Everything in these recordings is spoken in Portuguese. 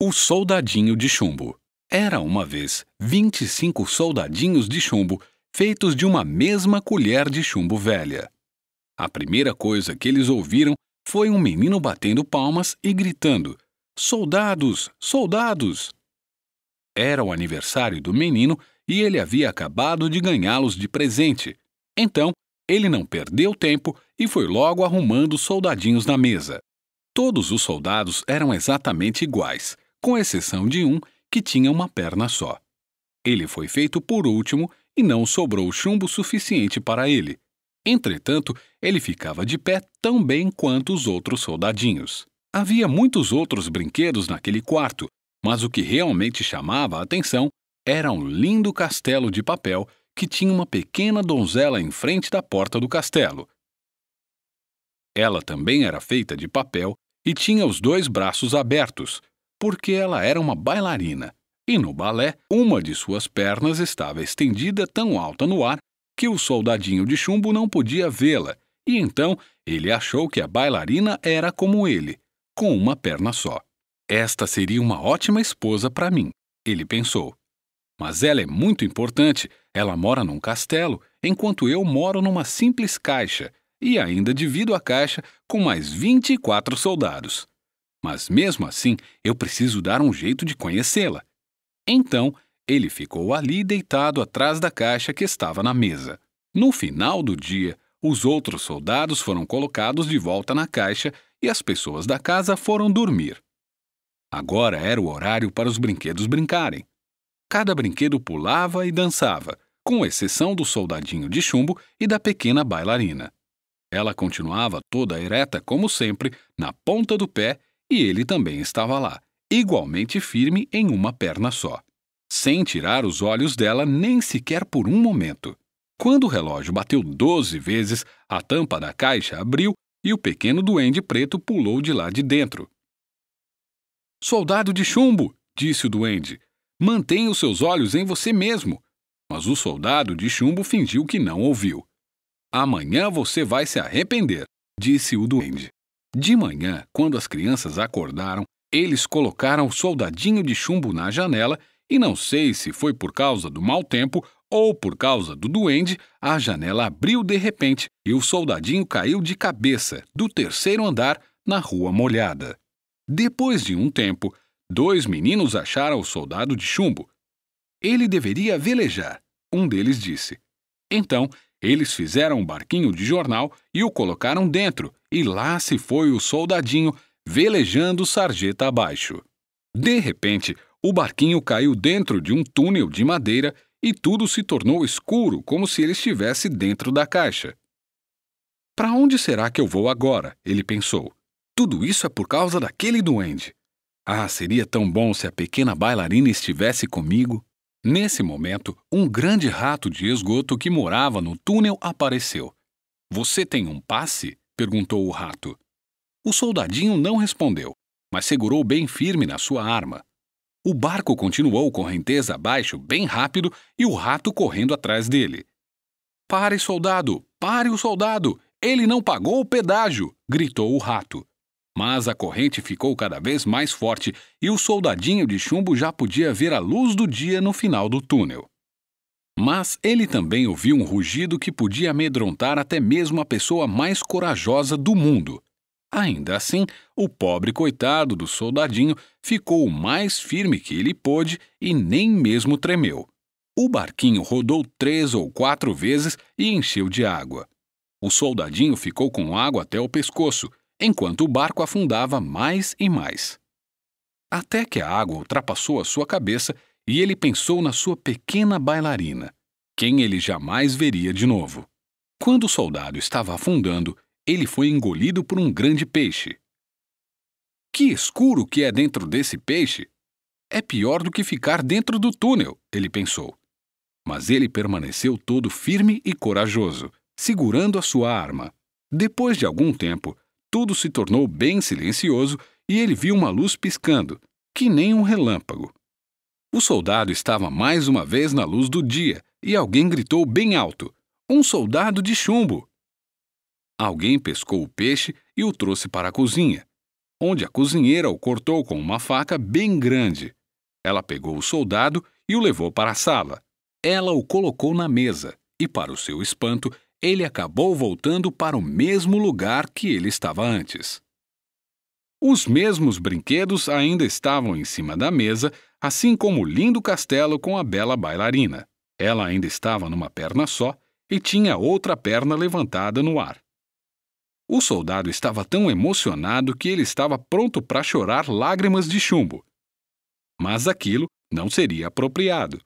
O soldadinho de chumbo. Era uma vez 25 soldadinhos de chumbo feitos de uma mesma colher de chumbo velha. A primeira coisa que eles ouviram foi um menino batendo palmas e gritando: Soldados! Soldados! Era o aniversário do menino e ele havia acabado de ganhá-los de presente. Então, ele não perdeu tempo e foi logo arrumando soldadinhos na mesa. Todos os soldados eram exatamente iguais com exceção de um que tinha uma perna só. Ele foi feito por último e não sobrou chumbo suficiente para ele. Entretanto, ele ficava de pé tão bem quanto os outros soldadinhos. Havia muitos outros brinquedos naquele quarto, mas o que realmente chamava a atenção era um lindo castelo de papel que tinha uma pequena donzela em frente da porta do castelo. Ela também era feita de papel e tinha os dois braços abertos, porque ela era uma bailarina, e no balé, uma de suas pernas estava estendida tão alta no ar que o soldadinho de chumbo não podia vê-la, e então ele achou que a bailarina era como ele, com uma perna só. Esta seria uma ótima esposa para mim, ele pensou. Mas ela é muito importante, ela mora num castelo, enquanto eu moro numa simples caixa, e ainda divido a caixa com mais 24 soldados mas mesmo assim eu preciso dar um jeito de conhecê-la. Então, ele ficou ali deitado atrás da caixa que estava na mesa. No final do dia, os outros soldados foram colocados de volta na caixa e as pessoas da casa foram dormir. Agora era o horário para os brinquedos brincarem. Cada brinquedo pulava e dançava, com exceção do soldadinho de chumbo e da pequena bailarina. Ela continuava toda ereta como sempre, na ponta do pé e ele também estava lá, igualmente firme em uma perna só, sem tirar os olhos dela nem sequer por um momento. Quando o relógio bateu doze vezes, a tampa da caixa abriu e o pequeno duende preto pulou de lá de dentro. Soldado de chumbo, disse o duende, mantenha os seus olhos em você mesmo. Mas o soldado de chumbo fingiu que não ouviu. Amanhã você vai se arrepender, disse o duende. De manhã, quando as crianças acordaram, eles colocaram o soldadinho de chumbo na janela e não sei se foi por causa do mau tempo ou por causa do duende, a janela abriu de repente e o soldadinho caiu de cabeça do terceiro andar na rua molhada. Depois de um tempo, dois meninos acharam o soldado de chumbo. Ele deveria velejar, um deles disse. Então, eles fizeram um barquinho de jornal e o colocaram dentro e lá se foi o soldadinho velejando sarjeta abaixo. De repente, o barquinho caiu dentro de um túnel de madeira e tudo se tornou escuro, como se ele estivesse dentro da caixa. Para onde será que eu vou agora? ele pensou. Tudo isso é por causa daquele duende. Ah, seria tão bom se a pequena bailarina estivesse comigo. Nesse momento, um grande rato de esgoto que morava no túnel apareceu. Você tem um passe? perguntou o rato. O soldadinho não respondeu, mas segurou bem firme na sua arma. O barco continuou correnteza abaixo bem rápido e o rato correndo atrás dele. Pare, soldado! Pare o soldado! Ele não pagou o pedágio! gritou o rato. Mas a corrente ficou cada vez mais forte e o soldadinho de chumbo já podia ver a luz do dia no final do túnel. Mas ele também ouviu um rugido que podia amedrontar até mesmo a pessoa mais corajosa do mundo. Ainda assim, o pobre coitado do soldadinho ficou o mais firme que ele pôde e nem mesmo tremeu. O barquinho rodou três ou quatro vezes e encheu de água. O soldadinho ficou com água até o pescoço, enquanto o barco afundava mais e mais. Até que a água ultrapassou a sua cabeça e ele pensou na sua pequena bailarina, quem ele jamais veria de novo. Quando o soldado estava afundando, ele foi engolido por um grande peixe. Que escuro que é dentro desse peixe! É pior do que ficar dentro do túnel, ele pensou. Mas ele permaneceu todo firme e corajoso, segurando a sua arma. Depois de algum tempo, tudo se tornou bem silencioso e ele viu uma luz piscando, que nem um relâmpago. O soldado estava mais uma vez na luz do dia e alguém gritou bem alto: Um soldado de chumbo! Alguém pescou o peixe e o trouxe para a cozinha, onde a cozinheira o cortou com uma faca bem grande. Ela pegou o soldado e o levou para a sala. Ela o colocou na mesa e, para o seu espanto, ele acabou voltando para o mesmo lugar que ele estava antes. Os mesmos brinquedos ainda estavam em cima da mesa, assim como o lindo castelo com a bela bailarina. Ela ainda estava numa perna só e tinha outra perna levantada no ar. O soldado estava tão emocionado que ele estava pronto para chorar lágrimas de chumbo. Mas aquilo não seria apropriado.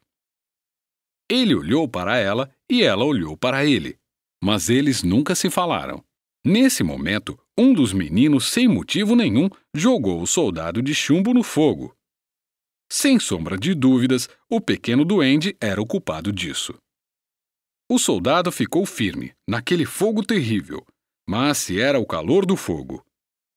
Ele olhou para ela e ela olhou para ele. Mas eles nunca se falaram. Nesse momento, um dos meninos, sem motivo nenhum, jogou o soldado de chumbo no fogo. Sem sombra de dúvidas, o pequeno duende era o culpado disso. O soldado ficou firme, naquele fogo terrível, mas se era o calor do fogo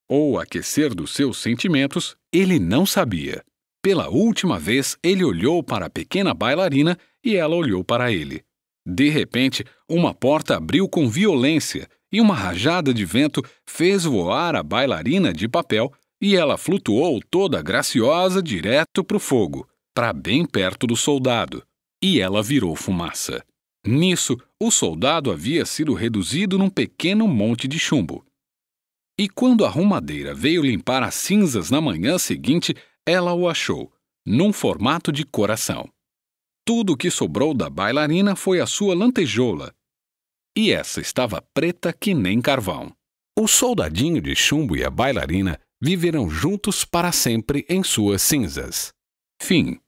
ou o aquecer dos seus sentimentos, ele não sabia. Pela última vez, ele olhou para a pequena bailarina e ela olhou para ele. De repente, uma porta abriu com violência e uma rajada de vento fez voar a bailarina de papel e ela flutuou toda graciosa direto para o fogo, para bem perto do soldado, e ela virou fumaça. Nisso, o soldado havia sido reduzido num pequeno monte de chumbo. E quando a rumadeira veio limpar as cinzas na manhã seguinte, ela o achou, num formato de coração. Tudo o que sobrou da bailarina foi a sua lantejoula. E essa estava preta que nem carvão. O soldadinho de chumbo e a bailarina viverão juntos para sempre em suas cinzas. Fim.